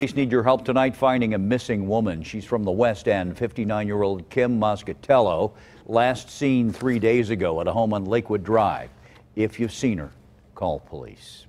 Police need your help tonight finding a missing woman. She's from the West End, 59-year-old Kim Moscatello, last seen three days ago at a home on Lakewood Drive. If you've seen her, call police.